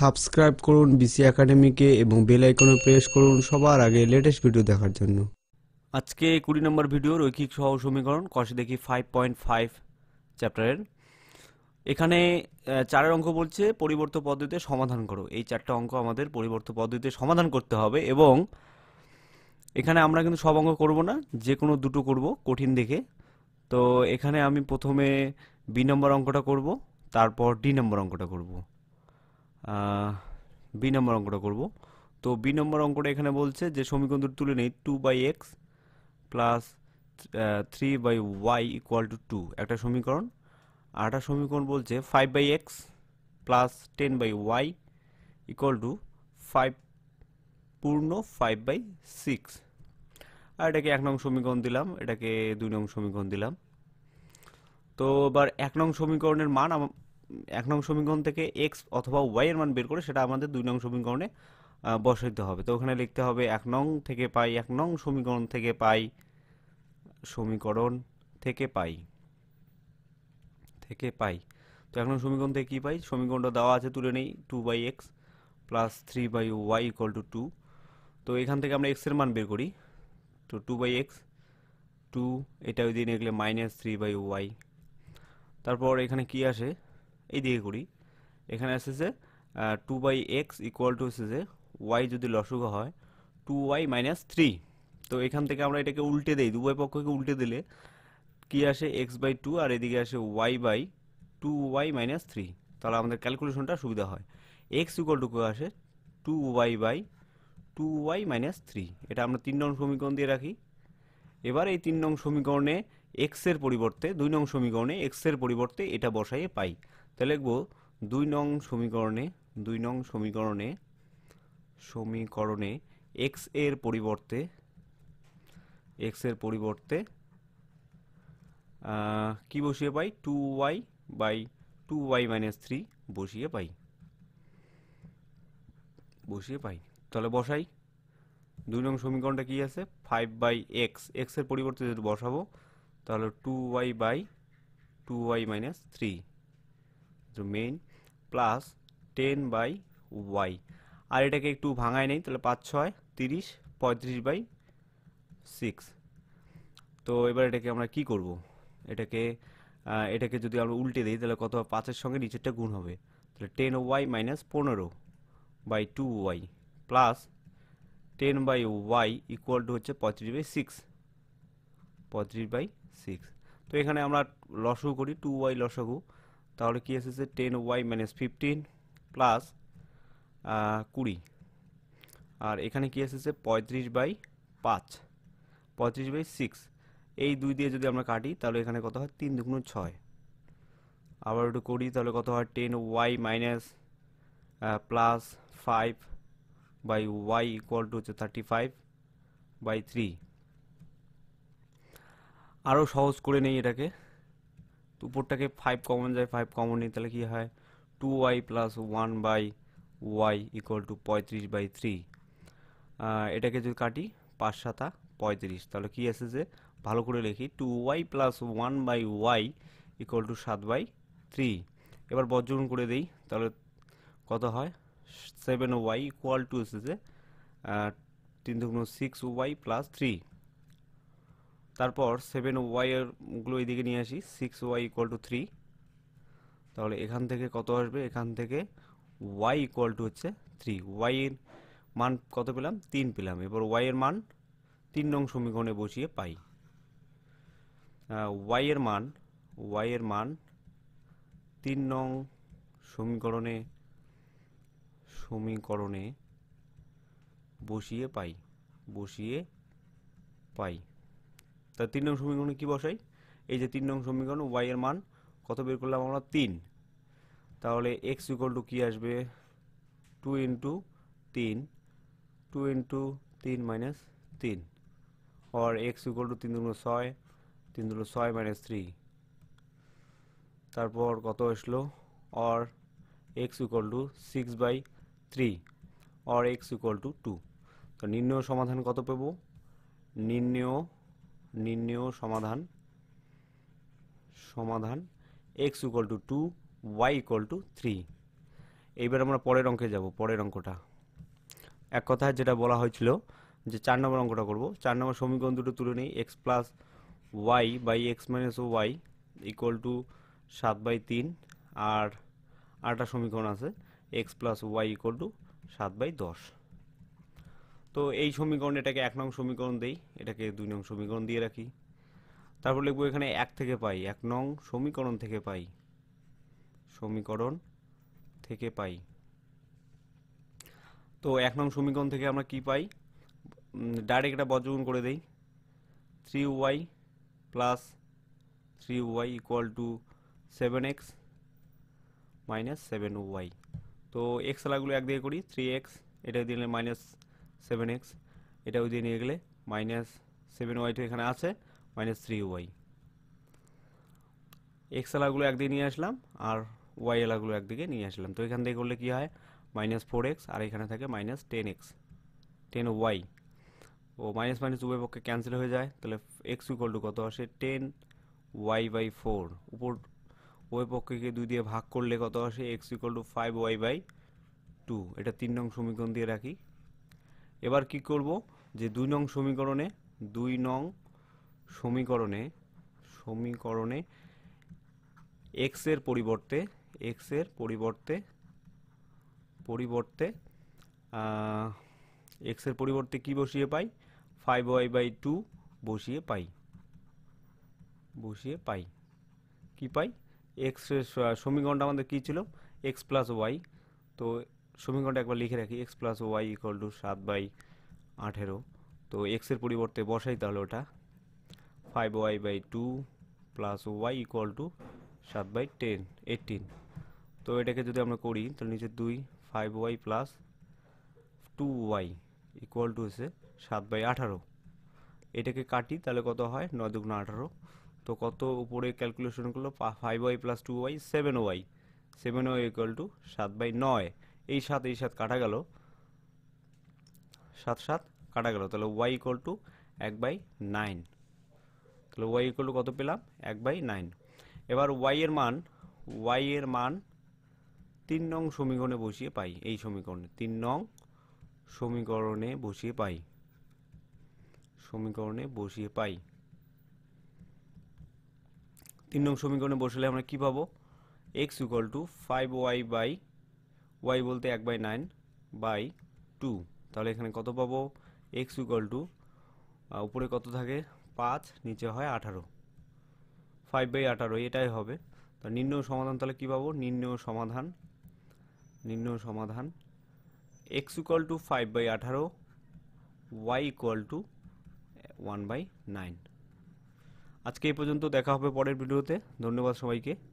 subscribe করুন BC একাডেমিকে এবং bell আইকনে প্রেস করুন সবার আগে লেটেস্ট ভিডিও দেখার জন্য আজকে কুড়ি নম্বর ভিডিও রৈখিক সহ সমীকরণ কষে দেখি ফাইভ পয়েন্ট ফাইভ চ্যাপ্টারের এখানে চারের অঙ্ক বলছে পরিবর্ত পদ্ধতিতে সমাধান করো এই চারটা অঙ্ক আমাদের পরিবর্ত পদ্ধতিতে সমাধান করতে হবে এবং এখানে আমরা কিন্তু সব অঙ্ক করব না যে কোনো দুটো করব কঠিন দেখে তো এখানে আমি প্রথমে বি নম্বর অঙ্কটা করব তারপর ডি নম্বর অঙ্কটা করব বি নম্বর অঙ্কটা করব তো বি নম্বর অঙ্কটা এখানে বলছে যে সমীকরণ দুটো তুলে নেই two by x plus three by y equal to two একটা সমীকরণ আর একটা সমীকরণ বলছে five by x plus ten by y equal to five পূর্ণ ফাইভ বাই সিক্স আর এটাকে এক নং সমীকরণ দিলাম এটাকে দুই নং সমীকরণ দিলাম তো এবার এক নং সমীকরণের মান এক নং সমীকরণ থেকে এক্স অথবা ওয়াই এর মান বের করে সেটা আমাদের দুই নং সমীকরণে বসাইতে হবে তো ওখানে লিখতে হবে এক নং থেকে পাই এক নং সমীকরণ থেকে পাই সমীকরণ থেকে পাই থেকে পাই তো এক নং সমীকরণ থেকে কী পাই সমীকরণটা দেওয়া আছে তুলে নেই two by x plus three by y equal to two তো এখান থেকে আমরা এক্সের মান বের করি তো টু বাই এক্স টু এটা ওই নিয়ে গেলে মাইনাস থ্রি বাই ওয়াই তারপর এখানে কি আসে এইদিকে করি এখানে যে two by x equal to হচ্ছে যে ওয়াই যদি লসুগা হয় টু ওয়াই মাইনাস থ্রি তো এখান থেকে আমরা এটাকে উল্টে দিই দুবাই পক্ষকে উল্টে দিলে কি আসে এক্স বাই টু আর এদিকে আসে y by two y minus three তাহলে আমাদের ক্যালকুলেশনটা সুবিধা হয় এক্স ইকুয়াল টু আসে two y by two y minus three এটা আমরা তিন নং সমীকরণ দিয়ে রাখি এবার এই তিন নং সমীকরণে এক্সের পরিবর্তে দুই নং সমীকরণে এক্সের পরিবর্তে এটা বসাইয়ে পাই তাহলে লিখব দুই নং সমীকরণে দুই নং সমীকরণে সমীকরণে এক্স এর পরিবর্তে এক্স এর পরিবর্তে কি বসিয়ে পাই two y by two y minus three বসিয়ে পাই বসিয়ে পাই তাহলে বসাই দুই নং সমীকরণটা কি আছে ফাইভ বাই এক্স এক্সের পরিবর্তে যদি বসাবো তাহলে two y by two y minus three রুমেন প্লাস টেন বাই ওয়াই আর এটাকে একটু ভাঙায় নেই তাহলে পাঁচ ছয় তিরিশ পঁয়ত্রিশ বাই সিক্স তো এবার এটাকে আমরা কি করব এটাকে এটাকে যদি আমরা উল্টে দিই তাহলে কত পাঁচের সঙ্গে নিচেরটা গুণ হবে তাহলে টেন ওয়াই মাইনাস পনেরো by two y plus ten by y equal to হচ্ছে পঁয়ত্রিশ বাই সিক্স পঁয়ত্রিশ বাই সিক্স তো এখানে আমরা লসগু করি টু ওয়াই লসগু তাহলে কি এসেছে ten y minus fifteen plus কুড়ি আর এখানে কি এসেছে পঁয়ত্রিশ বাই পাঁচ পঁয়ত্রিশ বাই সিক্স এই দুই দিয়ে যদি আমরা কাটি তাহলে এখানে কত হয় তিন দুগুণ ছয় আবার একটু করি তাহলে কত হয় ten y minus plus five by y equal to হচ্ছে থার্টি ফাইভ বাই থ্রি আরও সহজ করে নেই এটাকে তো উপরটাকে ফাইভ কমন যায় ফাইভ কমন নিয়ে তাহলে কী হয় two y plus one by y equal to পঁয়ত্রিশ বাই থ্রি এটাকে যদি কাটি পাঁচ সাতা পঁয়ত্রিশ তাহলে কী আছে যে ভালো করে লিখি two y plus one by y equal to সাত বাই থ্রি এবার বর্জন করে দিই তাহলে কত হয় সেভেন ওয়াই ইকুয়াল টু এসেছে তিন দুগুণ সিক্স ওয়াই প্লাস থ্রি তারপর সেভেন ওয়াইয়েরগুলো এদিকে নিয়ে আসি six y equal to three তাহলে এখান থেকে কত আসবে এখান থেকে ওয়াই ইকুয়াল টু হচ্ছে থ্রি ওয়াইয়ের মান কত পেলাম তিন পেলাম এবার ওয়াইয়ের মান তিন নং সমীকরণে বসিয়ে পাই ওয়াইয়ের মান ওয়াইয়ের মান তিন নং সমীকরণে সমীকরণে বসিয়ে পাই বসিয়ে পাই তা তিন নং সমীকরণে কী বসাই এই যে তিন নং সমীকরণ ওয়াই এর মান কত বের করলাম আমরা তিন তাহলে এক্স ইকুয়াল টু কী আসবে টু ইন্টু তিন টু ইন্টু তিন মাইনাস তিন অর এক্স ইকুয়াল টু তিন দুগুণ ছয় তিন দুগুণ ছয় মাইনাস থ্রি তারপর কত আসলো or x equal to six by three or x equal to two তো নির্ণয় সমাধান কত পাবো নির্ণয় নির্ণেয় সমাধান সমাধান x equal to two y equal to three এইবার আমরা পরের অঙ্কে যাব পরের অঙ্কটা এক কথায় যেটা বলা হয়েছিল যে চার নম্বর অঙ্কটা করব চার নম্বর সমীকরণ দুটো তুলে নিই x plus y by x minus ও ওয়াই ইকুয়াল টু সাত বাই তিন আর আটটা সমীকরণ আছে x plus y equal to সাত বাই দশ তো এই সমীকরণ এটাকে এক নং সমীকরণ দেই এটাকে দুই নং সমীকরণ দিয়ে রাখি তারপর লিখবো এখানে এক থেকে পাই এক নং সমীকরণ থেকে পাই সমীকরণ থেকে পাই তো এক নং সমীকরণ থেকে আমরা কি পাই ডাইরেক্ট এটা বজ্রগুণ করে দেই three y plus three y equal to seven x minus seven y তো এক্স লাগুলো একদিকে করি থ্রি এক্স এটা দিলে মাইনাস সেভেন এক্স ওই দিয়ে নিয়ে গেলে মাইনাস সেভেন ওয়াই টু এখানে আছে মাইনাস থ্রি ওয়াই এক্স এলাগুলো একদিকে নিয়ে আসলাম আর ওয়াই এলাগুলো একদিকে নিয়ে আসলাম তো এখান থেকে করলে কী হয় মাইনাস ফোর এক্স আর এখানে থাকে minus ten x ten y ও মাইনাস মাইনাস উভয় পক্ষে ক্যান্সেল হয়ে যায় তাহলে এক্স ইকুয়াল টু কত আসে টেন ওয়াই বাই ফোর উপর উভয় পক্ষকে দুই দিয়ে ভাগ করলে কত আসে x equal to five y by two এটা তিন নং সমীকরণ দিয়ে রাখি এবার কি করব যে দুই নং সমীকরণে দুই নং সমীকরণে সমীকরণে এক্স এর পরিবর্তে এক্স এর পরিবর্তে পরিবর্তে এক্স এর পরিবর্তে কি বসিয়ে পাই ফাইভ ওয়াই বাই টু বসিয়ে পাই বসিয়ে পাই কি পাই এক্স সমীকরণটা আমাদের কী ছিল এক্স প্লাস ওয়াই তো সমীকরণটা একবার লিখে রাখি x plus y equal to সাত বাই আঠেরো তো এক্সের পরিবর্তে বসাই তাহলে ওটা five y by two plus y equal to সাত বাই টেন এইটিন তো এটাকে যদি আমরা করি তাহলে নিচে দুই five y plus two y equal to হচ্ছে সাত বাই আঠারো এটাকে কাটি তাহলে কত হয় নয় দুগুণ আঠারো তো কত উপরে ক্যালকুলেশন করলো five y plus two y seven y seven y equal to সাত বাই নয় এই সাত এই সাত কাটা গেল সাত সাত কাটা গেল তাহলে ওয়াই ইকুয়াল টু এক বাই নাইন তাহলে ওয়াই ইকুয়াল টু কত পেলাম এক বাই নাইন এবার ওয়াই এর মান ওয়াই এর মান তিন নং সমীকরণে বসিয়ে পাই এই সমীকরণে তিন নং সমীকরণে বসিয়ে পাই সমীকরণে বসিয়ে পাই তিন নং সমীকরণে বসলে আমরা কী পাবো x equal to five y by y বলতে এক বাই নাইন বাই টু তাহলে এখানে কত পাবো এক্স ইকুয়াল টু উপরে কত থাকে পাঁচ নিচে হয় আঠারো ফাইভ বাই আঠারো এটাই হবে তো নিম্ন সমাধান তাহলে কী পাবো নিম্ন সমাধান নিম্ন সমাধান x equal to five by আঠারো y equal to one by nine আজকে এই পর্যন্ত দেখা হবে পরের ভিডিওতে ধন্যবাদ সবাইকে